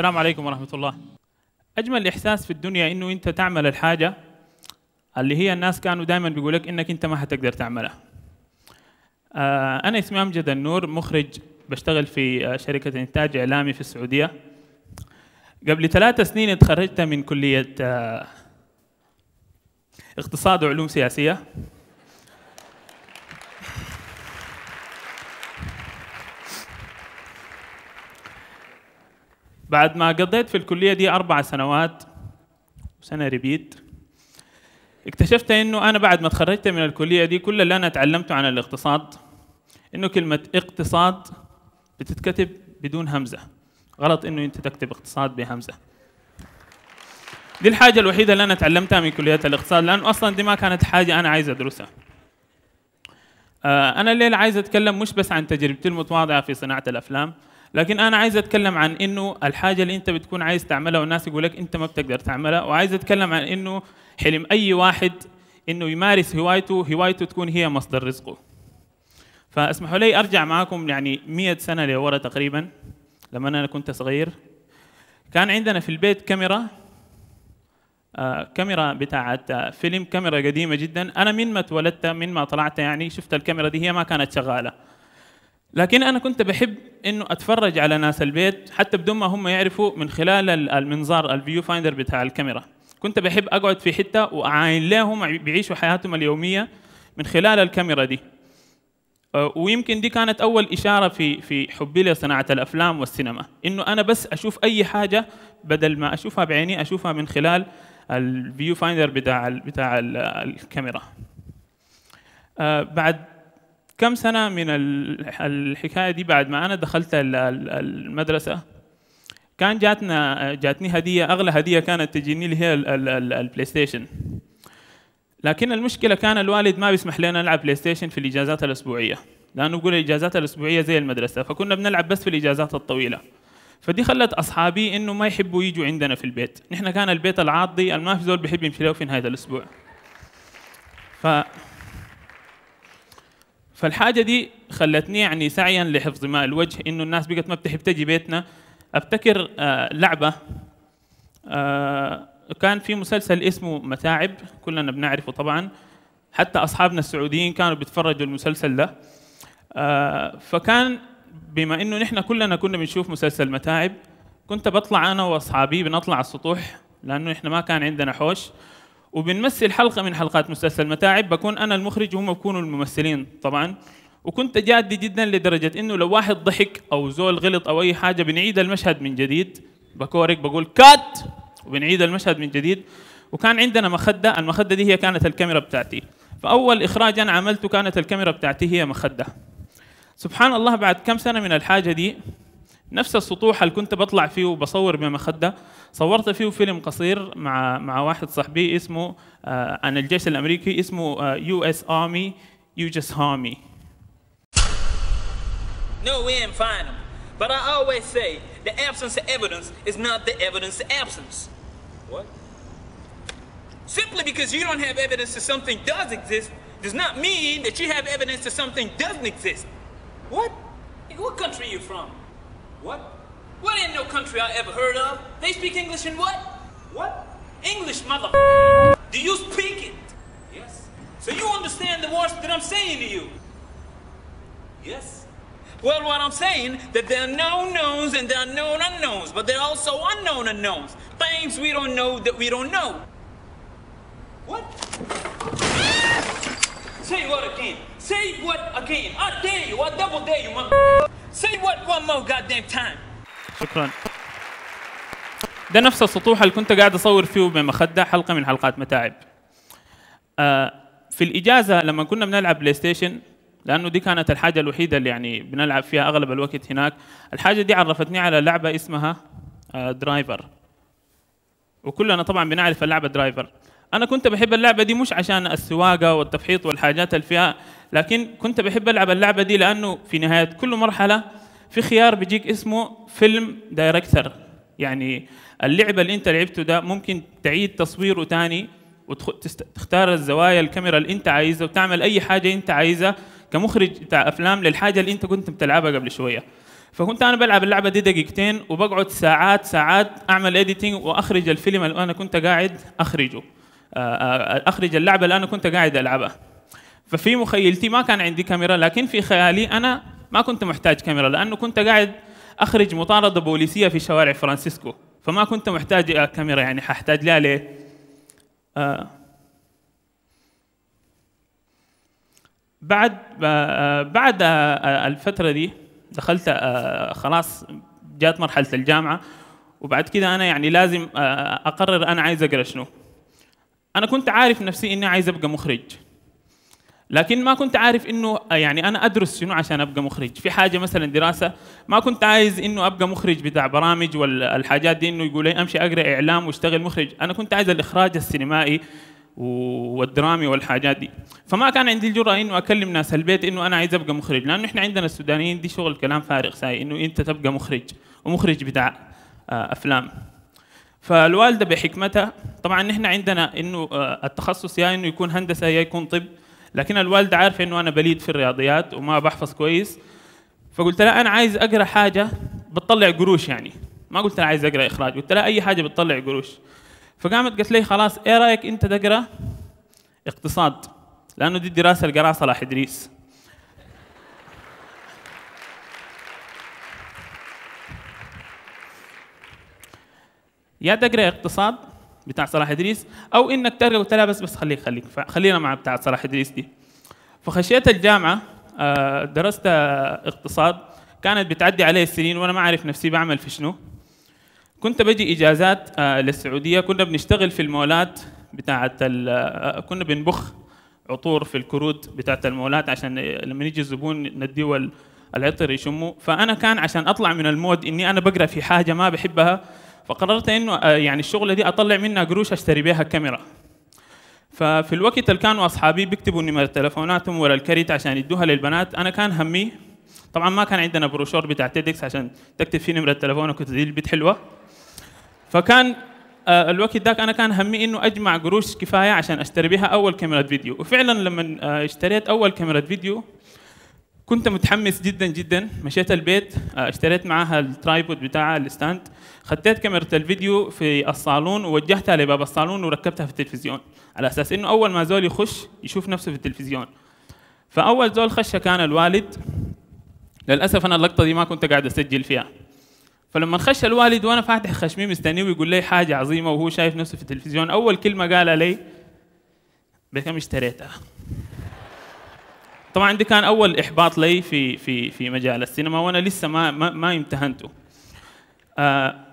السلام عليكم ورحمة الله أجمل إحساس في الدنيا إنه أنت تعمل الحاجة اللي هي الناس كانوا دائما بيقول لك إنك أنت ما حتقدر تعملها آه، أنا اسمي أمجد النور مخرج بشتغل في آه، شركة إنتاج إعلامي في السعودية قبل ثلاث سنين اتخرجت من كلية آه، اقتصاد وعلوم سياسية بعد ما قضيت في الكلية دي أربع سنوات وسنة ريبيت اكتشفت انه انا بعد ما تخرجت من الكليه دي كل اللي انا تعلمته عن الاقتصاد انه كلمه اقتصاد بتتكتب بدون همزه غلط انه انت تكتب اقتصاد بهمزه دي الحاجة الوحيدة اللي أنا تعلمتها من كلية الاقتصاد لأنه أصلا دي ما كانت حاجة أنا عايز أدرسها. آه، أنا الليلة عايز أتكلم مش بس عن تجربتي المتواضعة في صناعة الأفلام لكن انا عايز اتكلم عن انه الحاجه اللي انت بتكون عايز تعملها والناس يقول لك انت ما بتقدر تعملها وعايز اتكلم عن انه حلم اي واحد انه يمارس هوايته هوايته تكون هي مصدر رزقه فاسمحوا لي ارجع معاكم يعني 100 سنه لورا تقريبا لما انا كنت صغير كان عندنا في البيت كاميرا آه كاميرا بتاعت آه، فيلم كاميرا قديمه جدا انا من ما اتولدت من ما طلعت يعني شفت الكاميرا دي هي ما كانت شغاله لكن انا كنت بحب انه اتفرج على ناس البيت حتى بدون ما هم يعرفوا من خلال المنظار الفيو فايندر بتاع الكاميرا كنت بحب اقعد في حته واعاين لهم بيعيشوا حياتهم اليوميه من خلال الكاميرا دي أه، ويمكن دي كانت اول اشاره في في حبي لصناعه الافلام والسينما انه انا بس اشوف اي حاجه بدل ما اشوفها بعيني اشوفها من خلال الفيو فايندر بتاع بتاع الكاميرا أه، بعد كم سنة من الحكاية دي بعد ما أنا دخلت المدرسة كان جاتنا جاتني هدية أغلى هدية كانت تجيني اللي هي البلاي ستيشن لكن المشكلة كان الوالد ما بيسمح لنا نلعب بلاي ستيشن في الإجازات الأسبوعية لأنه يقول الإجازات الأسبوعية زي المدرسة فكنا بنلعب بس في الإجازات الطويلة فدي خلت أصحابي إنه ما يحبوا يجوا عندنا في البيت نحن كان البيت العاضي ما في زول بيحب يمشي له في نهاية الأسبوع ف فالحاجه دي خلتني يعني سعيا لحفظ ماء الوجه انه الناس بقت ما بتحب تجي بيتنا افتكر آه لعبه آه كان في مسلسل اسمه متاعب كلنا بنعرفه طبعا حتى اصحابنا السعوديين كانوا بيتفرجوا المسلسل ده آه فكان بما انه نحن كلنا كنا بنشوف مسلسل متاعب كنت بطلع انا واصحابي بنطلع على السطوح لانه احنا ما كان عندنا حوش وبنمثل حلقه من حلقات مسلسل متاعب بكون انا المخرج وهم بكونوا الممثلين طبعا وكنت جادي جدا لدرجه انه لو واحد ضحك او زول غلط او اي حاجه بنعيد المشهد من جديد بكورك بقول كات وبنعيد المشهد من جديد وكان عندنا مخده المخده دي هي كانت الكاميرا بتاعتي فاول اخراج انا عملته كانت الكاميرا بتاعتي هي مخده سبحان الله بعد كم سنه من الحاجه دي نفس السطوح اللي كنت بطلع فيه وبصور بمخده صورت فيه فيلم قصير مع مع واحد صاحبي اسمه آه عن الجيش الامريكي اسمه يو اس ارمي يو جاست هارمي No, we ain't find them. But I always say the absence of evidence is not the evidence of absence. What? Simply because you don't have evidence that something does exist does not mean that you have evidence that something doesn't exist. What? In what country are you from? What? What ain't no country I ever heard of? They speak English in what? What? English, mother. Do you speak it? Yes. So you understand the words that I'm saying to you? Yes. Well, what I'm saying, that there are known knowns and there are known unknowns, but there are also unknown unknowns. Things we don't know that we don't know. What? Say what again? Say what again? I dare you, I double dare you, mother. Say what one more goddamn time. شكرا. ده نفس السطوح اللي كنت قاعد اصور فيه بمخده حلقه من حلقات متاعب. آه، في الاجازه لما كنا بنلعب بلاي ستيشن لانه دي كانت الحاجه الوحيده اللي يعني بنلعب فيها اغلب الوقت هناك، الحاجه دي عرفتني على لعبه اسمها درايفر. آه، وكلنا طبعا بنعرف اللعبه درايفر انا كنت بحب اللعبه دي مش عشان السواقه والتفحيط والحاجات اللي فيها لكن كنت بحب العب اللعبه دي لانه في نهايه كل مرحله في خيار بيجيك اسمه فيلم دايركتر يعني اللعبه اللي انت لعبته ده ممكن تعيد تصويره تاني وتختار الزوايا الكاميرا اللي انت عايزها وتعمل اي حاجه انت عايزها كمخرج بتاع افلام للحاجه اللي انت كنت بتلعبها قبل شويه فكنت انا بلعب اللعبه دي دقيقتين وبقعد ساعات ساعات اعمل اديتنج واخرج الفيلم اللي انا كنت قاعد اخرجه آه، آه، آه، اخرج اللعبه اللي انا كنت قاعد العبها ففي مخيلتي ما كان عندي كاميرا لكن في خيالي انا ما كنت محتاج كاميرا لانه كنت قاعد اخرج مطارده بوليسيه في شوارع فرانسيسكو فما كنت محتاج كاميرا يعني ححتاج لها ليه؟ بعد بعد الفتره دي دخلت خلاص جات مرحله الجامعه وبعد كده انا يعني لازم اقرر انا عايز اقرا شنو انا كنت عارف نفسي اني عايز ابقى مخرج لكن ما كنت عارف انه يعني انا ادرس شنو عشان ابقى مخرج في حاجه مثلا دراسه ما كنت عايز انه ابقى مخرج بتاع برامج والحاجات دي انه يقول لي امشي اقرا اعلام واشتغل مخرج انا كنت عايز الاخراج السينمائي والدرامي والحاجات دي فما كان عندي الجرأة انه اكلم ناس البيت انه انا عايز ابقى مخرج لانه احنا عندنا السودانيين دي شغل كلام فارغ ساي انه انت تبقى مخرج ومخرج بتاع آه، افلام فالوالده بحكمتها طبعا نحن عندنا انه آه، التخصص يا انه يكون هندسه يا يكون طب لكن الوالده عارفه انه انا بليد في الرياضيات وما بحفظ كويس فقلت لها انا عايز اقرا حاجه بتطلع قروش يعني ما قلت لها عايز اقرا اخراج قلت لها اي حاجه بتطلع قروش فقامت قالت لي خلاص ايه رايك انت تقرا اقتصاد لانه دي الدراسه اللي قراها صلاح ادريس يا تقرا اقتصاد بتاع صلاح ادريس او انك تقرا قلت لها بس بس خليك خليك خلينا مع بتاع صلاح ادريس دي فخشيت الجامعه آه، درست اقتصاد كانت بتعدي علي السنين وانا ما عارف نفسي بعمل في شنو كنت بجي اجازات آه، للسعوديه كنا بنشتغل في المولات بتاعت آه، كنا بنبخ عطور في الكروت بتاعت المولات عشان لما يجي الزبون نديه العطر يشمه فانا كان عشان اطلع من المود اني انا بقرا في حاجه ما بحبها فقررت انه آه، يعني الشغله دي اطلع منها قروش اشتري بيها كاميرا ففي الوقت اللي كانوا اصحابي بيكتبوا نمر تلفوناتهم ورا الكريت عشان يدوها للبنات انا كان همي طبعا ما كان عندنا بروشور بتاع تيدكس عشان تكتب فيه نمره تلفونك وتدي البيت حلوه فكان آه، الوقت ذاك انا كان همي انه اجمع قروش كفايه عشان اشتري بها اول كاميرا فيديو وفعلا لما آه، اشتريت اول كاميرا فيديو كنت متحمس جدا جدا مشيت البيت اشتريت معاها الترايبود بتاع الستاند خديت كاميرا الفيديو في الصالون ووجهتها لباب الصالون وركبتها في التلفزيون على اساس انه اول ما زول يخش يشوف نفسه في التلفزيون فاول زول خشه كان الوالد للاسف انا اللقطه دي ما كنت قاعد اسجل فيها فلما خش الوالد وانا فاتح خشمي مستنيه ويقول لي حاجه عظيمه وهو شايف نفسه في التلفزيون اول كلمه قالها لي بكم اشتريتها طبعا دي كان اول احباط لي في في في مجال السينما وانا لسه ما ما, ما امتهنته آه،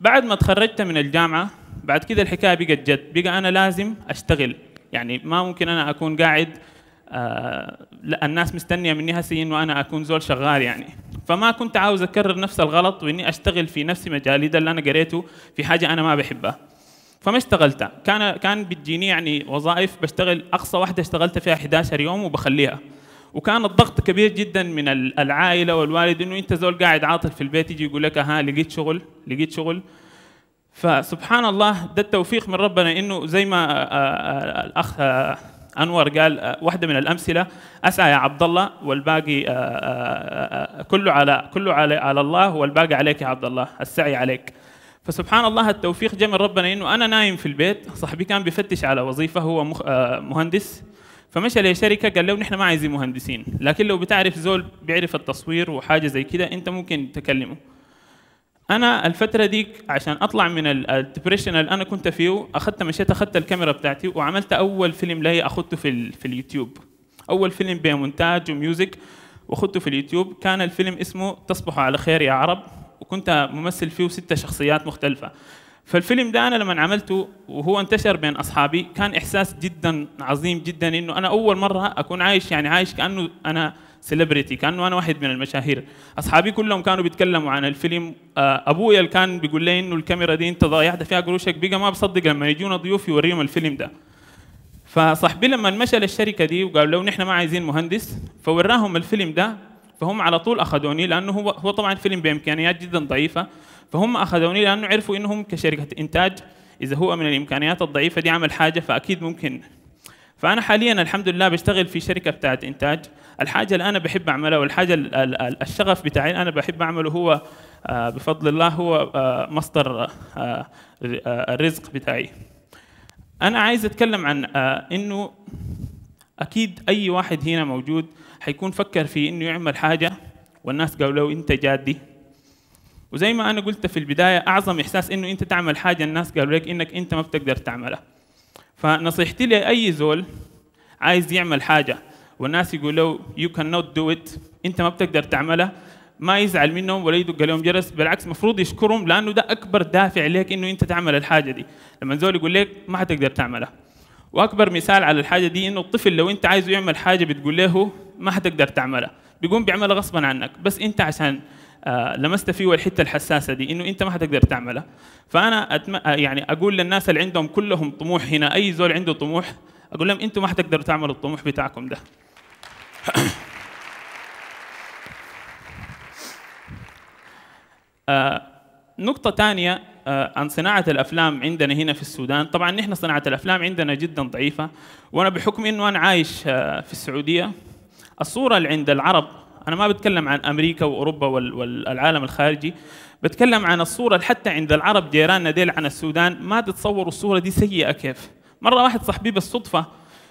بعد ما تخرجت من الجامعه بعد كده الحكايه بقت جد بقى انا لازم اشتغل يعني ما ممكن انا اكون قاعد آه الناس مستنيه مني هسي انه انا اكون زول شغال يعني فما كنت عاوز اكرر نفس الغلط واني اشتغل في نفس مجالي ده اللي انا قريته في حاجه انا ما بحبها فما اشتغلت كان كان بتجيني يعني وظائف بشتغل اقصى واحده اشتغلت فيها 11 يوم وبخليها وكان الضغط كبير جدا من العائله والوالد انه انت زول قاعد عاطل في البيت يجي يقول لك ها لقيت شغل لقيت شغل فسبحان الله ده التوفيق من ربنا انه زي ما آه، آه، آه، الاخ انور قال واحده من الامثله اسعى يا عبد الله والباقي كله على كله على على الله والباقي عليك يا عبد الله السعي عليك فسبحان الله التوفيق جاء من ربنا انه انا نايم في البيت صاحبي كان بيفتش على وظيفه هو مهندس فمشى لشركه قال له نحن ما عايزين مهندسين لكن لو بتعرف زول بيعرف التصوير وحاجه زي كده انت ممكن تكلمه انا الفتره ديك عشان اطلع من الديبريشن اللي انا كنت فيه اخذت مشيت اخذت الكاميرا بتاعتي وعملت اول فيلم لي اخذته في في اليوتيوب اول فيلم بمونتاج وميوزك واخذته في اليوتيوب كان الفيلم اسمه تصبح على خير يا عرب وكنت ممثل فيه ستة شخصيات مختلفه فالفيلم ده انا لما عملته وهو انتشر بين اصحابي كان احساس جدا عظيم جدا انه انا اول مره اكون عايش يعني عايش كانه انا سيلبرتي كانه انا واحد من المشاهير اصحابي كلهم كانوا بيتكلموا عن الفيلم آه، ابويا اللي كان بيقول لي انه الكاميرا دي انت ضيعت فيها قروشك بقى ما بصدق لما يجونا ضيوف يوريهم الفيلم ده فصاحبي لما مشى للشركه دي وقال له نحن ما عايزين مهندس فوراهم الفيلم ده فهم على طول اخذوني لانه هو هو طبعا فيلم بامكانيات جدا ضعيفه فهم اخذوني لانه عرفوا انهم كشركه انتاج اذا هو من الامكانيات الضعيفه دي عمل حاجه فاكيد ممكن فانا حاليا الحمد لله بشتغل في شركه بتاعت انتاج الحاجه اللي انا بحب اعملها والحاجه الشغف بتاعي انا بحب اعمله هو آه، بفضل الله هو آه، مصدر آه، الرزق بتاعي انا عايز اتكلم عن انه اكيد اي واحد هنا موجود حيكون فكر في انه يعمل حاجه والناس قالوا له انت جادي وزي ما انا قلت في البدايه اعظم احساس انه انت تعمل حاجه الناس قالوا لك انك انت ما بتقدر تعملها فنصيحتي لاي زول عايز يعمل حاجه والناس يقولوا يو كان نوت دو ات انت ما بتقدر تعملها ما يزعل منهم ولا يدق عليهم جرس بالعكس المفروض يشكرهم لانه ده اكبر دافع لك انه انت تعمل الحاجه دي لما زول يقول لك ما حتقدر تعملها واكبر مثال على الحاجه دي انه الطفل لو انت عايزه يعمل حاجه بتقول له ما حتقدر تعملها بيقوم بيعملها غصبا عنك بس انت عشان آه لمست فيه الحته الحساسه دي انه انت ما حتقدر تعملها فانا أتم... آه، يعني اقول للناس اللي عندهم كلهم طموح هنا اي زول عنده طموح اقول لهم انتم ما حتقدروا تعملوا الطموح بتاعكم ده آه، نقطة ثانية آه، عن صناعة الأفلام عندنا هنا في السودان طبعا نحن صناعة الأفلام عندنا جدا ضعيفة وأنا بحكم أنه أنا عايش آه، في السعودية الصورة اللي عند العرب أنا ما بتكلم عن أمريكا وأوروبا والعالم الخارجي بتكلم عن الصورة اللي حتى عند العرب جيراننا ديل عن السودان ما تتصوروا الصورة دي سيئة كيف مرة واحد صاحبي بالصدفة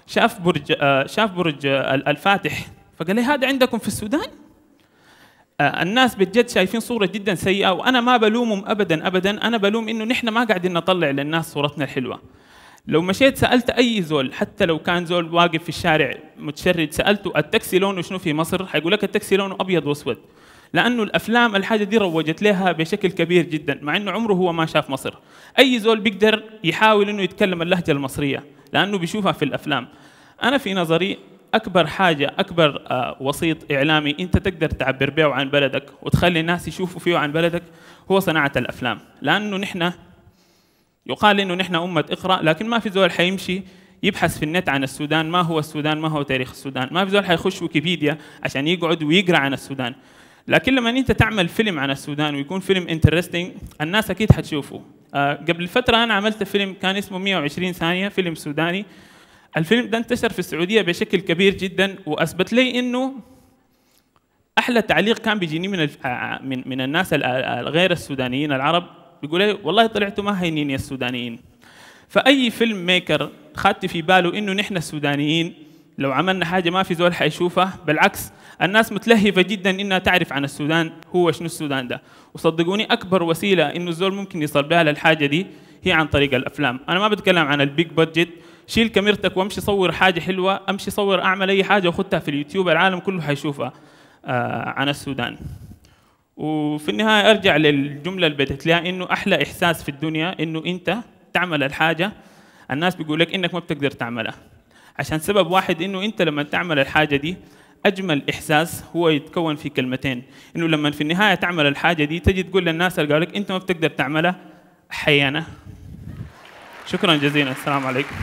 شاف برج آه، شاف برج الفاتح فقال لي هذا عندكم في السودان؟ آه، الناس بجد شايفين صورة جدا سيئة وأنا ما بلومهم أبدا أبدا أنا بلوم إنه نحن ما قاعدين نطلع للناس صورتنا الحلوة لو مشيت سألت أي زول حتى لو كان زول واقف في الشارع متشرد سألته التاكسي لونه شنو في مصر حيقول لك التاكسي لونه أبيض وأسود لانه الافلام الحاجه دي روجت لها بشكل كبير جدا مع انه عمره هو ما شاف مصر اي زول بيقدر يحاول انه يتكلم اللهجه المصريه لانه بيشوفها في الافلام انا في نظري اكبر حاجه اكبر آه، وسيط اعلامي انت تقدر تعبر به عن بلدك وتخلي الناس يشوفوا فيه عن بلدك هو صناعه الافلام لانه نحن يقال انه نحن امه اقرا لكن ما في زول حيمشي يبحث في النت عن السودان ما هو السودان ما هو تاريخ السودان ما في زول حيخش ويكيبيديا عشان يقعد ويقرا عن السودان لكن لما انت تعمل فيلم عن السودان ويكون فيلم انترستنج الناس اكيد حتشوفه آه، قبل فتره انا عملت فيلم كان اسمه 120 ثانيه فيلم سوداني الفيلم ده انتشر في السعوديه بشكل كبير جدا واثبت لي انه احلى تعليق كان بيجيني من آه، آه، من من الناس آه، غير السودانيين العرب بيقول لي والله طلعتوا ما هينين يا السودانيين فاي فيلم ميكر خدت في باله انه نحن السودانيين لو عملنا حاجه ما في زول حيشوفها بالعكس الناس متلهفه جدا انها تعرف عن السودان هو شنو السودان ده وصدقوني اكبر وسيله انه الزول ممكن يصل بها للحاجه دي هي عن طريق الافلام انا ما بتكلم عن البيج بادجت شيل كاميرتك وامشي صور حاجه حلوه امشي صور اعمل اي حاجه واخدها في اليوتيوب العالم كله حيشوفها آه عن السودان وفي النهايه ارجع للجمله اللي بدت لها انه احلى احساس في الدنيا انه انت تعمل الحاجه الناس بيقول لك انك ما بتقدر تعملها عشان سبب واحد انه انت لما تعمل الحاجه دي اجمل احساس هو يتكون في كلمتين انه لما في النهايه تعمل الحاجه دي تجي تقول للناس اللي قالوا لك انت ما بتقدر تعملها حيانه شكرا جزيلا السلام عليكم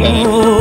Oh.